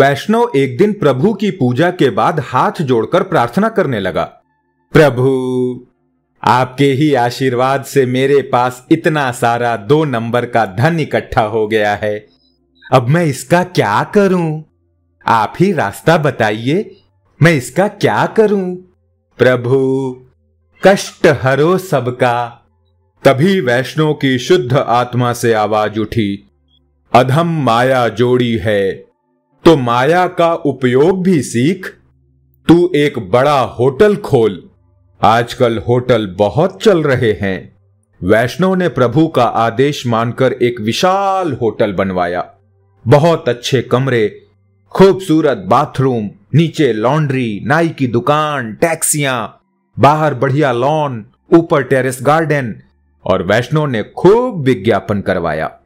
वैष्णव एक दिन प्रभु की पूजा के बाद हाथ जोड़कर प्रार्थना करने लगा प्रभु आपके ही आशीर्वाद से मेरे पास इतना सारा दो नंबर का धन इकट्ठा हो गया है अब मैं इसका क्या करूं आप ही रास्ता बताइए मैं इसका क्या करूं प्रभु कष्ट हरो सबका तभी वैष्णव की शुद्ध आत्मा से आवाज उठी अधम माया जोड़ी है तो माया का उपयोग भी सीख तू एक बड़ा होटल खोल आजकल होटल बहुत चल रहे हैं वैष्णव ने प्रभु का आदेश मानकर एक विशाल होटल बनवाया बहुत अच्छे कमरे खूबसूरत बाथरूम नीचे लॉन्ड्री नाई की दुकान टैक्सियां बाहर बढ़िया लॉन ऊपर टेरेस गार्डन और वैष्णव ने खूब विज्ञापन करवाया